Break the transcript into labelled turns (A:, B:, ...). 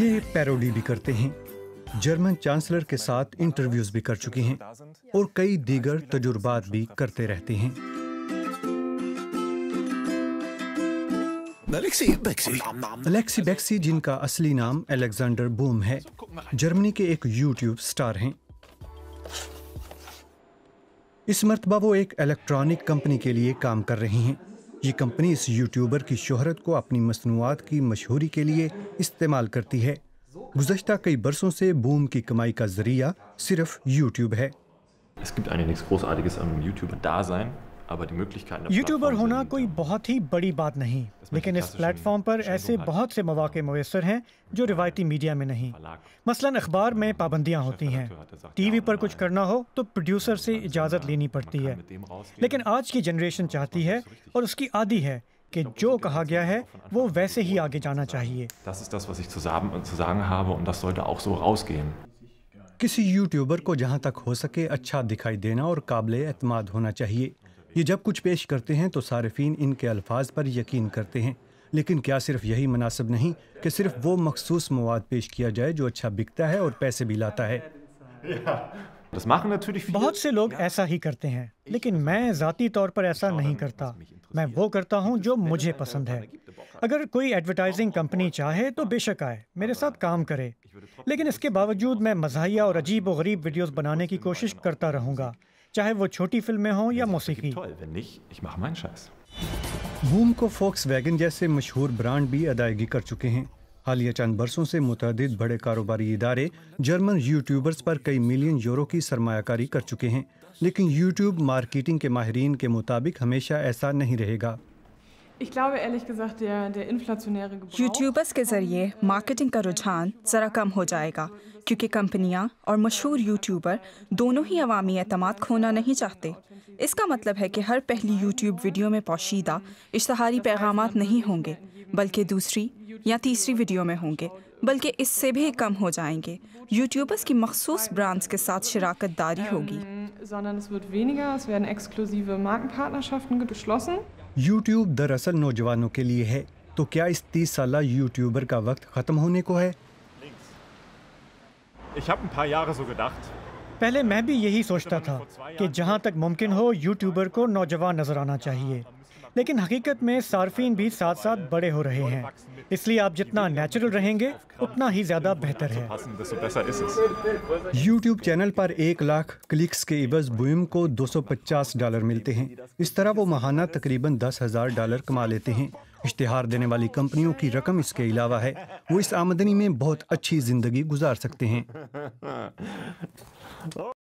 A: یہ پیروڈی بھی کرتے ہیں جرمن چانسلر کے ساتھ انٹرویوز بھی کر چکے ہیں اور کئی دیگر تجربات بھی کرتے رہتے ہیں الیکسی بیکسی جن کا اصلی نام الیگزینڈر بوم ہے جرمنی کے ایک یوٹیوب سٹار ہیں اس مرتبہ وہ ایک الیکٹرانک کمپنی کے لیے کام کر رہی ہیں یہ کمپنی اس یوٹیوبر کی شہرت کو اپنی مصنوعات کی مشہوری کے لیے استعمال کرتی ہے گزشتہ کئی برسوں سے بوم کی کمائی کا ذریعہ صرف یوٹیوب ہے
B: یوٹیوبر ہونا کوئی بہت ہی بڑی بات نہیں لیکن اس پلیٹ فارم پر ایسے بہت سے مواقع میسر ہیں جو روایتی میڈیا میں نہیں مثلا اخبار میں پابندیاں ہوتی ہیں ٹی وی پر کچھ کرنا ہو تو پروڈیوسر سے اجازت لینی پڑتی ہے لیکن آج کی جنریشن چاہتی ہے اور اس کی عادی ہے کہ جو کہا گیا ہے وہ ویسے ہی آگے جانا چاہیے äh,
A: کسی یوٹیوبر کو جہاں تک ہو سکے اچھا دکھائی دینا اور قابل اعتماد ہونا چاہیے یہ جب کچھ پیش کرتے ہیں تو صارفین ان کے الفاظ پر یقین کرتے ہیں لیکن کیا صرف یہی مناسب نہیں کہ صرف وہ مخصوص مواد پیش کیا جائے جو اچھا بکتا ہے اور پیسے بھی
B: لاتا ہے بہت سے لوگ ایسا ہی کرتے ہیں لیکن میں ذاتی طور پر ایسا نہیں کرتا میں وہ کرتا ہوں جو مجھے پسند ہے اگر کوئی ایڈورٹائزنگ کمپنی چاہے تو بے شک آئے میرے ساتھ کام کرے لیکن اس کے باوجود میں مزاحیہ اور عجیب و غریب ویڈیوز بنانے کی کوشش کرتا رہوں گا چاہے وہ چھوٹی فلمیں ہوں یا موسیقی
A: بھوم کو فوکس ویگن جیسے مشہور برانڈ بھی ادائیگی کر چکے ہیں حالیہ چند برسوں سے متعدد بڑے کاروباری ادارے جرمن یوٹیوبرز پر کئی ملین یورو کی سرمایہ کاری کر چکے ہیں لیکن یوٹیوب مارکیٹنگ کے ماہرین کے مطابق ہمیشہ ایسا نہیں رہے گا
B: یوٹیوبرس کے ذریعے مارکیٹنگ کا رجحان ذرا کم ہو جائے گا کیونکہ کمپنیاں اور مشہور یوٹیوبر دونوں ہی عوامی اعتماد کھونا نہیں چاہتے اس کا مطلب ہے کہ ہر پہلی یوٹیوب ویڈیو میں پوشیدہ اشتہاری پیغامات نہیں ہوں گے بلکہ دوسری یا تیسری ویڈیو میں ہوں گے بلکہ اس سے بھی کم ہو جائیں گے یوٹیوبرس کی مخصوص برانڈز کے ساتھ شراکت داری ہوگی
A: یوٹیوب دراصل نوجوانوں کے لیے ہے تو کیا اس تیس سالہ یوٹیوبر کا وقت ختم ہونے کو ہے
B: پہلے میں بھی یہی سوچتا تھا کہ جہاں تک ممکن ہو یوٹیوبر کو نوجوان نظر آنا چاہیے لیکن حقیقت میں صارفین بھی ساتھ ساتھ بڑے ہو رہے ہیں اس لیے آپ جتنا نیچرل رہیں گے اتنا ہی زیادہ بہتر ہے
A: یوٹیوب چینل پر ایک لاکھ کلکس کے عبض بوئم کو دو سو پچاس ڈالر ملتے ہیں اس طرح وہ ماہانہ تقریباً دس ہزار ڈالر کما لیتے ہیں اشتہار دینے والی کمپنیوں کی رقم اس کے علاوہ ہے وہ اس آمدنی میں بہت اچھی زندگی گزار سکتے
B: ہیں